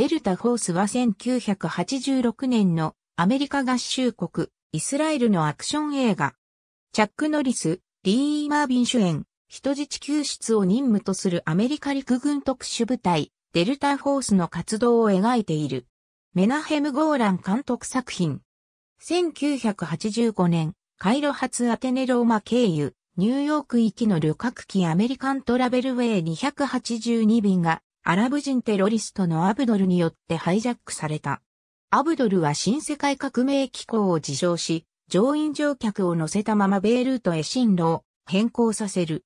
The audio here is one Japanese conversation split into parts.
デルタフォースは1986年のアメリカ合衆国、イスラエルのアクション映画。チャック・ノリス、リー・マービン主演、人質救出を任務とするアメリカ陸軍特殊部隊、デルタフォースの活動を描いている。メナヘム・ゴーラン監督作品。1985年、カイロ発アテネローマ経由、ニューヨーク行きの旅客機アメリカントラベルウェイ282便がアラブ人テロリストのアブドルによってハイジャックされた。アブドルは新世界革命機構を自称し、乗員乗客を乗せたままベイルートへ進路を変更させる。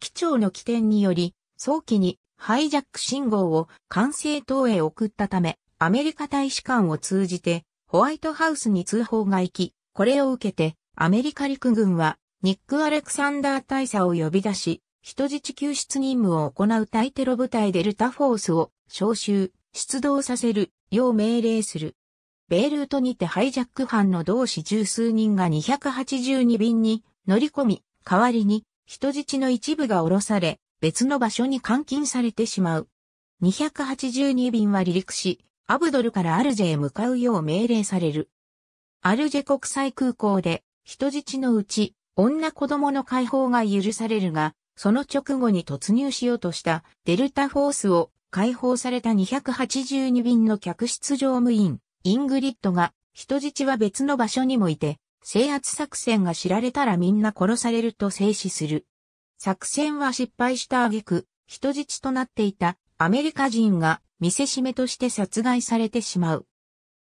機長の起点により、早期にハイジャック信号を管制塔へ送ったため、アメリカ大使館を通じてホワイトハウスに通報が行き、これを受けてアメリカ陸軍はニック・アレクサンダー大佐を呼び出し、人質救出任務を行う対テロ部隊デルタフォースを招集、出動させる、よう命令する。ベイルートにてハイジャック犯の同士十数人が282便に乗り込み、代わりに人質の一部が降ろされ、別の場所に監禁されてしまう。282便は離陸し、アブドルからアルジェへ向かうよう命令される。アルジェ国際空港で人質のうち女子供の解放が許されるが、その直後に突入しようとしたデルタフォースを解放された282便の客室乗務員、イングリッドが人質は別の場所にもいて、制圧作戦が知られたらみんな殺されると制止する。作戦は失敗した挙句、人質となっていたアメリカ人が見せしめとして殺害されてしまう。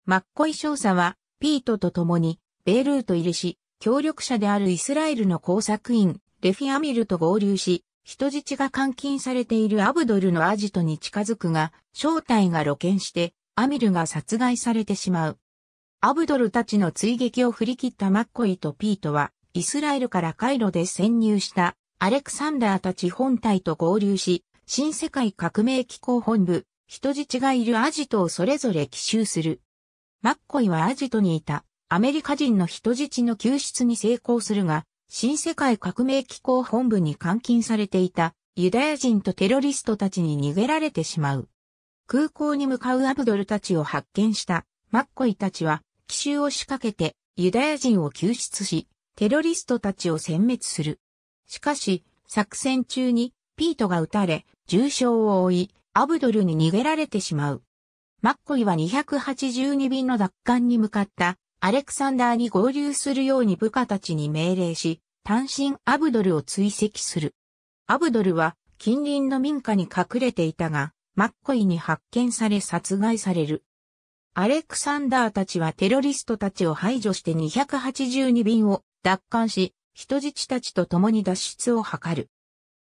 マッコイ少佐はピートと共にベールート入りし、協力者であるイスラエルの工作員デフィアミルと合流し、人質が監禁されているアブドルのアジトに近づくが、正体が露見して、アミルが殺害されてしまう。アブドルたちの追撃を振り切ったマッコイとピートは、イスラエルからカイロで潜入したアレクサンダーたち本体と合流し、新世界革命機構本部、人質がいるアジトをそれぞれ奇襲する。マッコイはアジトにいたアメリカ人の人質の救出に成功するが、新世界革命機構本部に監禁されていたユダヤ人とテロリストたちに逃げられてしまう。空港に向かうアブドルたちを発見したマッコイたちは奇襲を仕掛けてユダヤ人を救出し、テロリストたちを殲滅する。しかし、作戦中にピートが撃たれ、重傷を負い、アブドルに逃げられてしまう。マッコイは282便の奪還に向かったアレクサンダーに合流するように部下たちに命令し、単身アブドルを追跡する。アブドルは近隣の民家に隠れていたが、マッコイに発見され殺害される。アレクサンダーたちはテロリストたちを排除して282便を奪還し、人質たちと共に脱出を図る。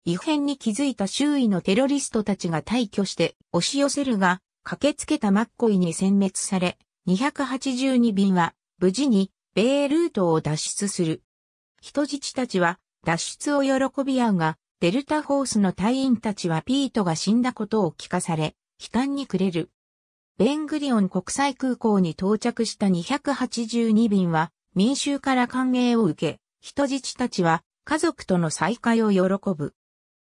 異変に気づいた周囲のテロリストたちが退去して押し寄せるが、駆けつけたマッコイに殲滅され、282便は無事に米ルートを脱出する。人質たちは脱出を喜び合うが、デルタフォースの隊員たちはピートが死んだことを聞かされ、悲嘆にくれる。ベングリオン国際空港に到着した282便は民衆から歓迎を受け、人質たちは家族との再会を喜ぶ。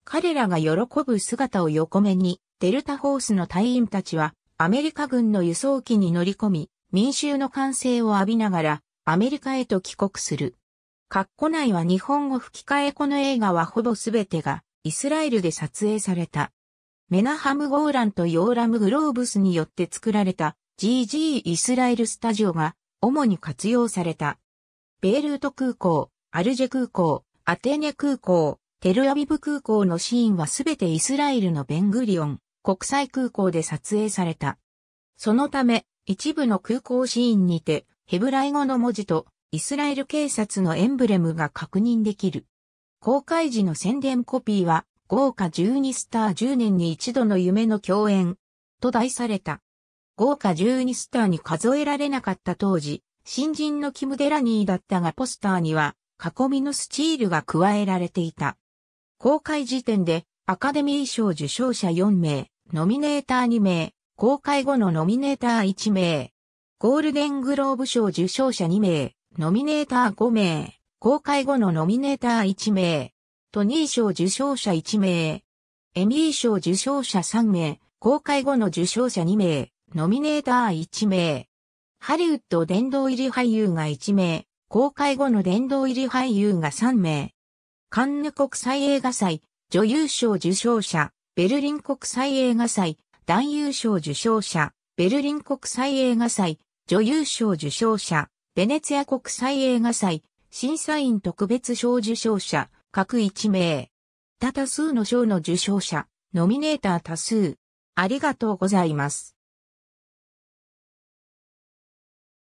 彼らが喜ぶ姿を横目に、デルタフォースの隊員たちはアメリカ軍の輸送機に乗り込み、民衆の歓声を浴びながら、アメリカへと帰国する。括弧内は日本語吹き替えこの映画はほぼすべてがイスラエルで撮影された。メナハム・ゴーランとヨーラム・グローブスによって作られた GG イスラエルスタジオが主に活用された。ベイルート空港、アルジェ空港、アテネ空港、テルアビブ空港のシーンはすべてイスラエルのベングリオン国際空港で撮影された。そのため、一部の空港シーンにて、ヘブライ語の文字と、イスラエル警察のエンブレムが確認できる。公開時の宣伝コピーは、豪華12スター10年に一度の夢の共演、と題された。豪華12スターに数えられなかった当時、新人のキム・デラニーだったがポスターには、囲みのスチールが加えられていた。公開時点で、アカデミー賞受賞者4名、ノミネーター2名、公開後のノミネーター1名、ゴールデングローブ賞受賞者2名、ノミネーター5名、公開後のノミネーター1名、トニー賞受賞者1名、エミー賞受賞者3名、公開後の受賞者2名、ノミネーター1名、ハリウッド殿堂入り俳優が1名、公開後の殿堂入り俳優が3名、カンヌ国際映画祭、女優賞受賞者、ベルリン国際映画祭、男優賞受賞者、ベルリン国際映画祭、女優賞受賞者、ベネツィア国際映画祭、審査員特別賞受賞者、各1名。多多数の賞の受賞者、ノミネーター多数。ありがとうございます。